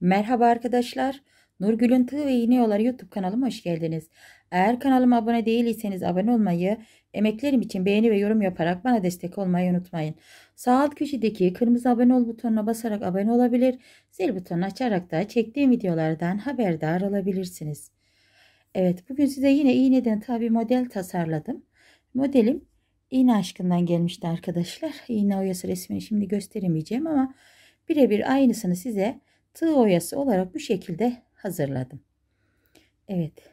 Merhaba arkadaşlar. Nurgül'ün Tığ ve İğne Yolları YouTube kanalıma hoş geldiniz. Eğer kanalıma abone değilseniz abone olmayı, emeklerim için beğeni ve yorum yaparak bana destek olmayı unutmayın. Sağ alt köşedeki kırmızı abone ol butonuna basarak abone olabilir, zil butonunu açarak da çektiğim videolardan haberdar olabilirsiniz. Evet bugün size yine iğneden tabi model tasarladım. Modelim iğne aşkından gelmişti arkadaşlar. İğne oyası resmini şimdi gösteremeyeceğim ama birebir aynısını size tığ oyası olarak bu şekilde hazırladım. Evet.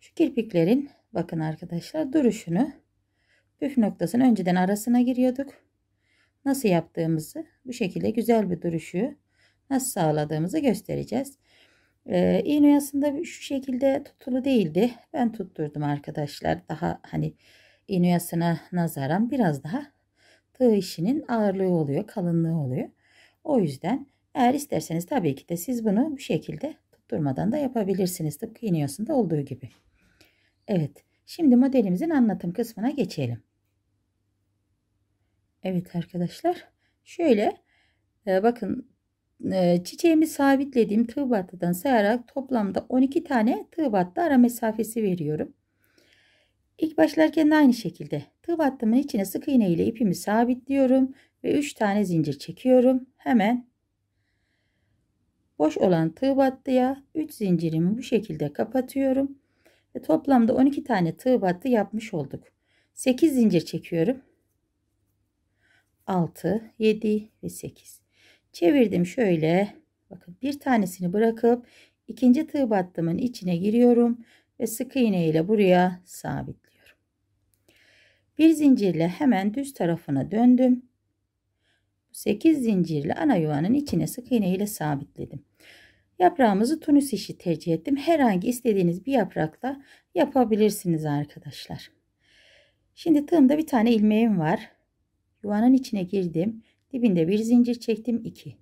Şu kirpiklerin bakın arkadaşlar duruşunu püf noktasını önceden arasına giriyorduk. Nasıl yaptığımızı bu şekilde güzel bir duruşu nasıl sağladığımızı göstereceğiz. Ee, iğne oyasında şu şekilde tutulu değildi. Ben tutturdum arkadaşlar. Daha hani iğne oyasına nazaran biraz daha tığ işinin ağırlığı oluyor, kalınlığı oluyor. O yüzden eğer isterseniz tabii ki de siz bunu bu şekilde tutturmadan da yapabilirsiniz. Tıpkı iğne olduğu gibi. Evet. Şimdi modelimizin anlatım kısmına geçelim. Evet arkadaşlar. Şöyle e, bakın e, çiçeğimi sabitlediğim tığ battıdan sayarak toplamda 12 tane tığ battı ara mesafesi veriyorum. İlk başlarken de aynı şekilde tığ battımın içine sık iğne ile ipimi sabitliyorum ve 3 tane zincir çekiyorum. Hemen Boş olan tığ battıya 3 zincirimi bu şekilde kapatıyorum. Ve toplamda 12 tane tığ battı yapmış olduk. 8 zincir çekiyorum. 6, 7 ve 8. Çevirdim şöyle. Bakın bir tanesini bırakıp ikinci tığ battımın içine giriyorum ve sık iğne ile buraya sabitliyorum. Bir zincirle hemen düz tarafına döndüm. 8 zincirle ana yuvanın içine sık iğne ile sabitledim. Yaprağımızı Tunus işi tercih ettim. Herhangi istediğiniz bir yaprakla yapabilirsiniz arkadaşlar. Şimdi tığımda bir tane ilmeğim var. Yuvanın içine girdim. Dibinde bir zincir çektim 2.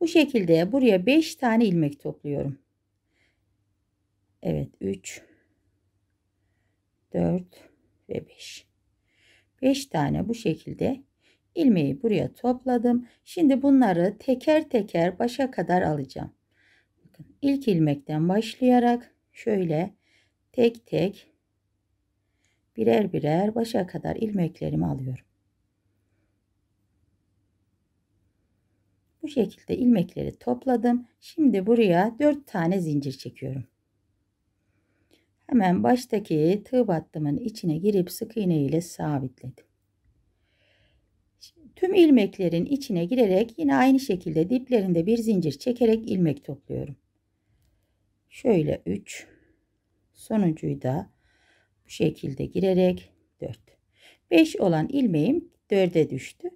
Bu şekilde buraya 5 tane ilmek topluyorum. Evet 3 4 ve 5. 5 tane bu şekilde ilmeği buraya topladım. Şimdi bunları teker teker başa kadar alacağım bakın ilk ilmekten başlayarak şöyle tek tek birer birer başa kadar ilmeklerimi alıyorum. Bu şekilde ilmekleri topladım. Şimdi buraya 4 tane zincir çekiyorum. Hemen baştaki tığ battımın içine girip sık iğne ile sabitledim. Tüm ilmeklerin içine girerek yine aynı şekilde diplerinde bir zincir çekerek ilmek topluyorum. Şöyle 3. Sonuncuyu da bu şekilde girerek 4. 5 olan ilmeğim 4'e düştü.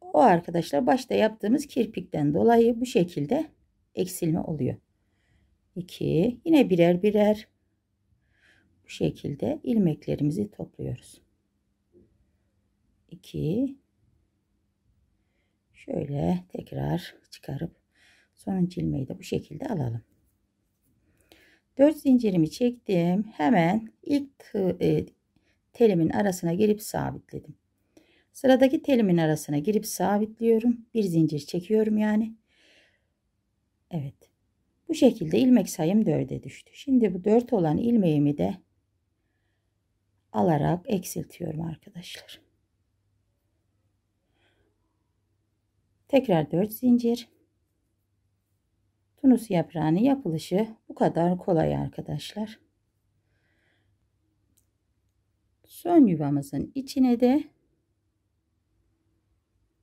O arkadaşlar başta yaptığımız kirpikten dolayı bu şekilde eksilme oluyor. 2 yine birer birer bu şekilde ilmeklerimizi topluyoruz. 2 şöyle tekrar çıkarıp sonuncu ilmeği de bu şekilde alalım. 4 zincirimi çektim. Hemen ilk e, telimin arasına girip sabitledim. Sıradaki telimin arasına girip sabitliyorum. Bir zincir çekiyorum yani. Evet. Bu şekilde ilmek sayım 4'e düştü. Şimdi bu 4 olan ilmeğimi de alarak eksiltiyorum arkadaşlar. Tekrar 4 zincir. Tunus yaprağının yapılışı bu kadar kolay arkadaşlar. Son yuvamızın içine de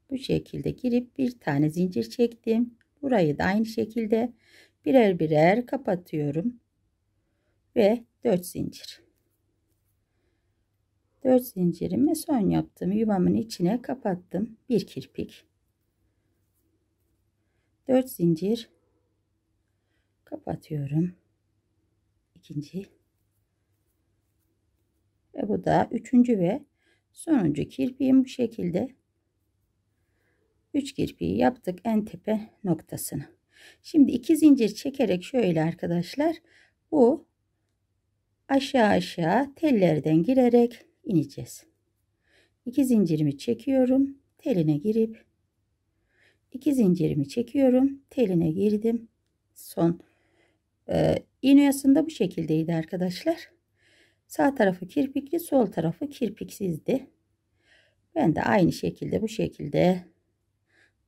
bu şekilde girip bir tane zincir çektim. Burayı da aynı şekilde birer birer kapatıyorum. Ve 4 zincir. 4 zincirimi son yaptığım yuvamın içine kapattım. Bir kirpik. 4 zincir kapatıyorum. ikinci ve bu da üçüncü ve sonuncu kirpiğim bu şekilde. üç kirpiği yaptık en tepe noktasını. Şimdi iki zincir çekerek şöyle arkadaşlar bu aşağı aşağı tellerden girerek ineceğiz. 2 zincirimi çekiyorum, teline girip iki zincirimi çekiyorum, teline girdim. Son ee, bu şekildeydi arkadaşlar. Sağ tarafı kirpikli, sol tarafı kirpiksizdi. Ben de aynı şekilde bu şekilde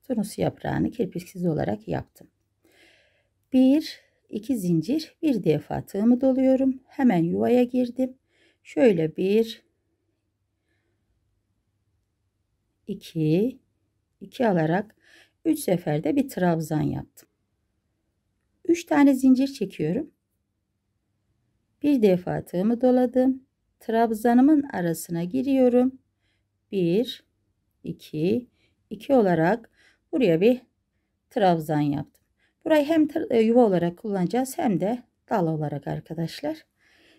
tunus yaprağını kirpiksiz olarak yaptım. Bir, iki zincir, bir defa tığımı doluyorum. Hemen yuvaya girdim. Şöyle bir, iki, iki alarak üç seferde bir trabzan yaptım. 3 tane zincir çekiyorum. Bir defa tığımı doladım. Trabzanımın arasına giriyorum. 1 2 2 olarak buraya bir trabzan yaptım. Burayı hem e, yuva olarak kullanacağız hem de dal olarak arkadaşlar.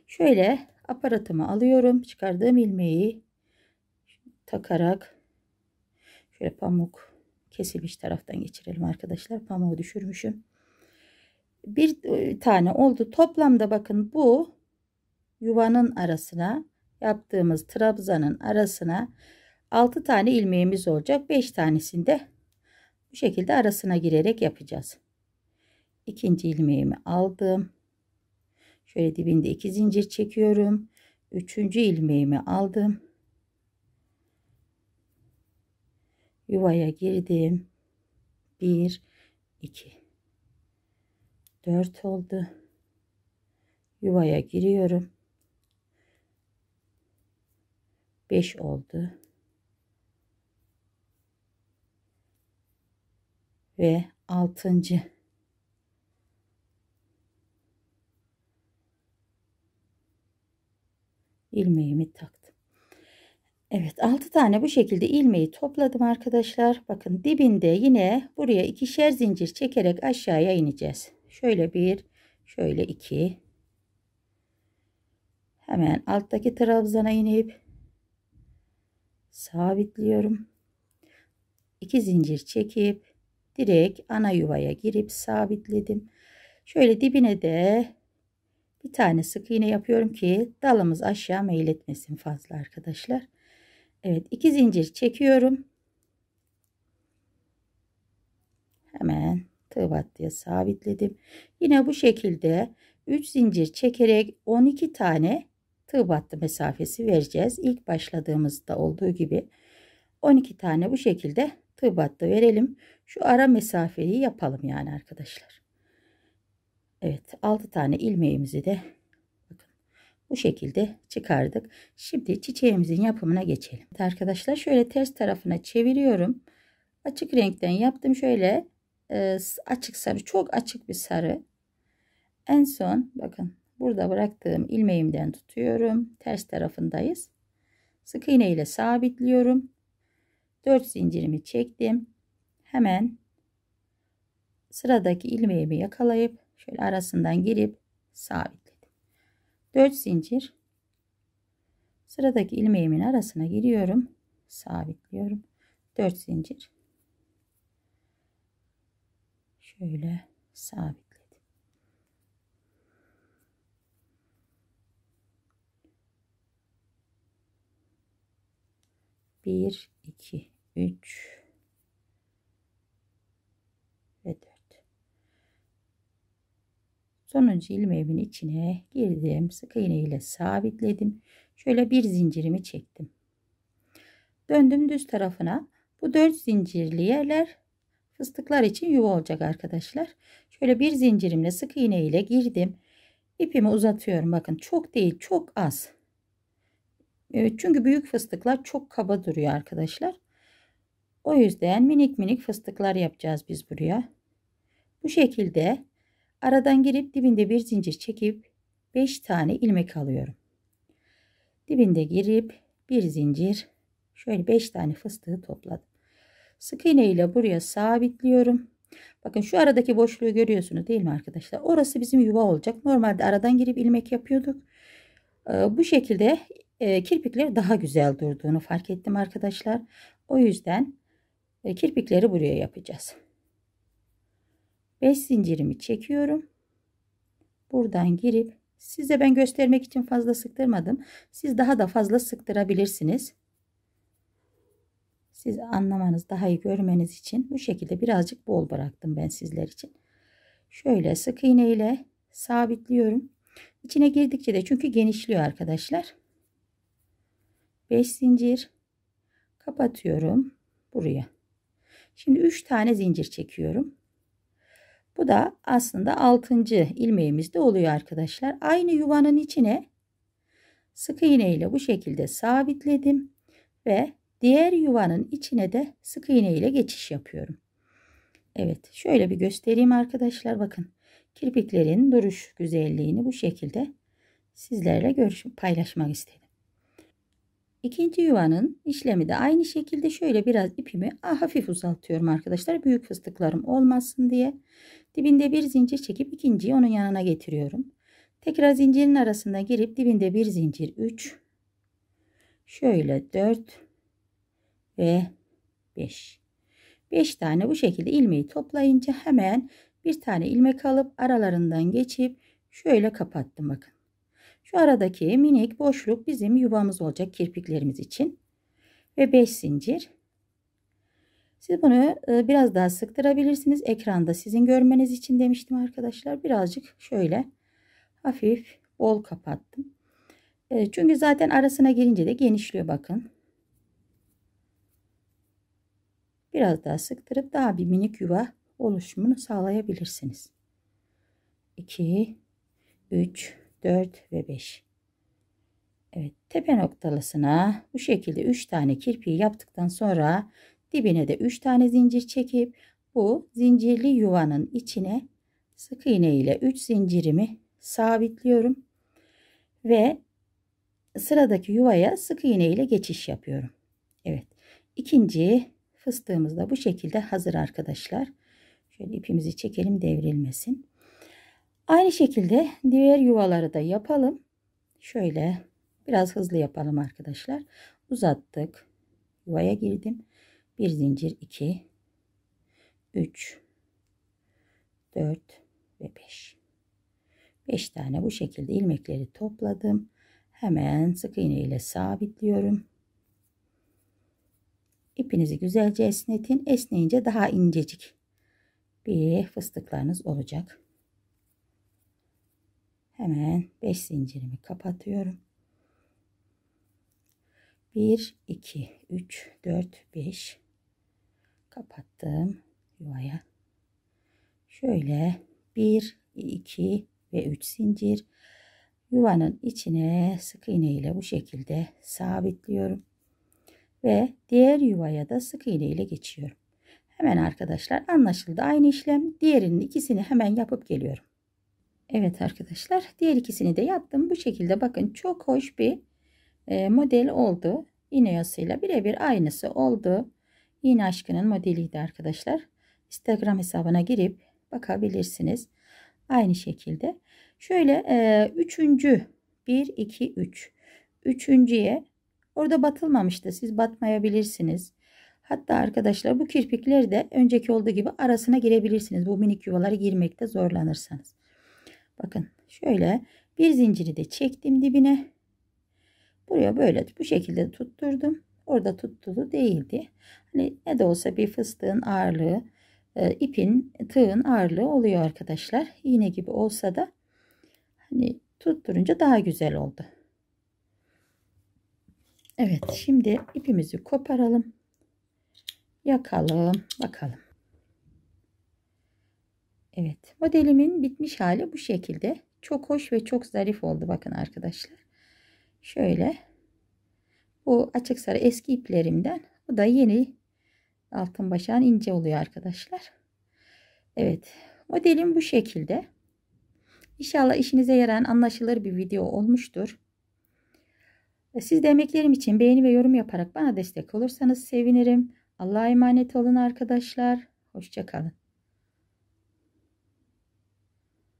Şöyle aparatımı alıyorum. Çıkardığım ilmeği takarak şöyle pamuk kesilmiş taraftan geçirelim arkadaşlar. Pamuğu düşürmüşüm bir tane oldu. Toplamda bakın bu yuvanın arasına yaptığımız trabzanın arasına 6 tane ilmeğimiz olacak. 5 tanesinde bu şekilde arasına girerek yapacağız. İkinci ilmeğimi aldım. Şöyle dibinde 2 zincir çekiyorum. Üçüncü ilmeğimi aldım. Yuvaya girdim. 1 2 4 oldu. Yuvaya giriyorum. 5 oldu. Ve 6. ilmeğimi taktım. Evet 6 tane bu şekilde ilmeği topladım arkadaşlar. Bakın dibinde yine buraya ikişer zincir çekerek aşağıya ineceğiz. Şöyle bir, şöyle iki. Hemen alttaki trabzana inip sabitliyorum. İki zincir çekip direkt ana yuvaya girip sabitledim. Şöyle dibine de bir tane sık iğne yapıyorum ki dalımız aşağı meyletmesin fazla arkadaşlar. Evet iki zincir çekiyorum. Hemen tığbat diye sabitledim. Yine bu şekilde 3 zincir çekerek 12 tane tığ battı mesafesi vereceğiz. İlk başladığımızda olduğu gibi 12 tane bu şekilde tığ battı verelim. Şu ara mesafeyi yapalım yani arkadaşlar. Evet 6 tane ilmeğimizi de bu şekilde çıkardık. Şimdi çiçeğimizin yapımına geçelim. Arkadaşlar şöyle ters tarafına çeviriyorum. Açık renkten yaptım. Şöyle e, açık sarı çok açık bir sarı. En son bakın burada bıraktığım ilmeğimden tutuyorum. Ters tarafındayız. Sık iğne ile sabitliyorum. 4 zincirimi çektim. Hemen sıradaki ilmeğimi yakalayıp şöyle arasından girip sabitledim. 4 zincir sıradaki ilmeğimin arasına giriyorum. Sabitliyorum. 4 zincir şöyle sabitledim. Bir, iki, üç ve dört. Sonuncu ilmeğimin içine girdim. Sık iğne ile sabitledim. Şöyle bir zincirimi çektim. Döndüm düz tarafına. Bu dört zincirli yerler fıstıklar için yuva olacak arkadaşlar. Şöyle bir zincirimle sık iğne ile girdim. İpimi uzatıyorum. Bakın çok değil çok az. Evet, çünkü büyük fıstıklar çok kaba duruyor arkadaşlar. O yüzden minik minik fıstıklar yapacağız biz buraya. Bu şekilde aradan girip dibinde bir zincir çekip 5 tane ilmek alıyorum. Dibinde girip bir zincir şöyle 5 tane fıstığı topladım. Sık iğne ile buraya sabitliyorum. Bakın şu aradaki boşluğu görüyorsunuz değil mi arkadaşlar? Orası bizim yuva olacak. Normalde aradan girip ilmek yapıyorduk. Ee, bu şekilde e, kirpikleri daha güzel durduğunu fark ettim arkadaşlar. O yüzden e, kirpikleri buraya yapacağız. 5 zincirimi çekiyorum. Buradan girip size ben göstermek için fazla sıktırmadım. Siz daha da fazla sıktırabilirsiniz. Siz anlamanız, daha iyi görmeniz için bu şekilde birazcık bol bıraktım ben sizler için. Şöyle sık iğne ile sabitliyorum. İçine girdikçe de çünkü genişliyor arkadaşlar. 5 zincir kapatıyorum buraya. Şimdi 3 tane zincir çekiyorum. Bu da aslında 6. ilmeğimizde oluyor arkadaşlar. Aynı yuvanın içine sık iğne ile bu şekilde sabitledim ve Diğer yuvanın içine de sık iğne ile geçiş yapıyorum. Evet şöyle bir göstereyim arkadaşlar bakın. Kirpiklerin duruş güzelliğini bu şekilde sizlerle görüş paylaşmak istedim. İkinci yuvanın işlemi de aynı şekilde şöyle biraz ipimi ah, hafif uzatıyorum arkadaşlar. Büyük fıstıklarım olmasın diye. Dibinde bir zincir çekip ikinciyi onun yanına getiriyorum. Tekrar zincirin arasına girip dibinde bir zincir 3. Şöyle 4 ve 5. 5 tane bu şekilde ilmeği toplayınca hemen bir tane ilmek alıp aralarından geçip şöyle kapattım bakın. Şu aradaki minik boşluk bizim yuvamız olacak kirpiklerimiz için. Ve 5 zincir. Siz bunu e, biraz daha sıktırabilirsiniz. Ekranda sizin görmeniz için demiştim arkadaşlar. Birazcık şöyle hafif bol kapattım. E, çünkü zaten arasına girince de genişliyor bakın. Biraz daha sıktırıp daha bir minik yuva oluşumunu sağlayabilirsiniz. 2, 3, 4 ve 5. Evet tepe noktalısına bu şekilde 3 tane kirpiği yaptıktan sonra dibine de 3 tane zincir çekip bu zincirli yuvanın içine sık iğne ile 3 zincirimi sabitliyorum ve sıradaki yuvaya sık iğne ile geçiş yapıyorum. Evet. ikinci Fıstığımız bu şekilde hazır arkadaşlar. Şöyle ipimizi çekelim devrilmesin. Aynı şekilde diğer yuvaları da yapalım. Şöyle biraz hızlı yapalım arkadaşlar. Uzattık. Yuvaya girdim. Bir zincir 2 3 4 ve 5. 5 tane bu şekilde ilmekleri topladım. Hemen sık iğne ile sabitliyorum. İpinizi güzelce esnetin. Esneyince daha incecik bir fıstıklarınız olacak. Hemen 5 zincirimi kapatıyorum. 1, 2, 3, 4, 5 kapattım yuvaya. Şöyle 1, 2 ve 3 zincir yuvanın içine sık iğne ile bu şekilde sabitliyorum ve diğer yuvaya da sık iğne ile geçiyorum. Hemen arkadaşlar anlaşıldı aynı işlem. Diğerinin ikisini hemen yapıp geliyorum. Evet arkadaşlar diğer ikisini de yaptım. Bu şekilde bakın çok hoş bir e, model oldu. İğne yasıyla birebir aynısı oldu. İğne aşkının modeliydi arkadaşlar. Instagram hesabına girip bakabilirsiniz. Aynı şekilde. Şöyle e, üçüncü 1, 2, 3. Üçüncüye Orada batılmamıştı. Siz batmayabilirsiniz. Hatta arkadaşlar bu kirpikleri de önceki olduğu gibi arasına girebilirsiniz. Bu minik yuvaları girmekte zorlanırsanız. Bakın şöyle bir zinciri de çektim dibine. Buraya böyle bu şekilde tutturdum. Orada tuttulu değildi. Hani ne de olsa bir fıstığın ağırlığı, e, ipin, tığın ağırlığı oluyor arkadaşlar. İğne gibi olsa da hani tutturunca daha güzel oldu. Evet şimdi ipimizi koparalım. Yakalım bakalım. Evet modelimin bitmiş hali bu şekilde. Çok hoş ve çok zarif oldu bakın arkadaşlar. Şöyle bu açık sarı eski iplerimden bu da yeni altın başağın ince oluyor arkadaşlar. Evet modelim bu şekilde. İnşallah işinize yarayan anlaşılır bir video olmuştur. Siz de emeklerim için beğeni ve yorum yaparak bana destek olursanız sevinirim. Allah'a emanet olun arkadaşlar. Hoşçakalın.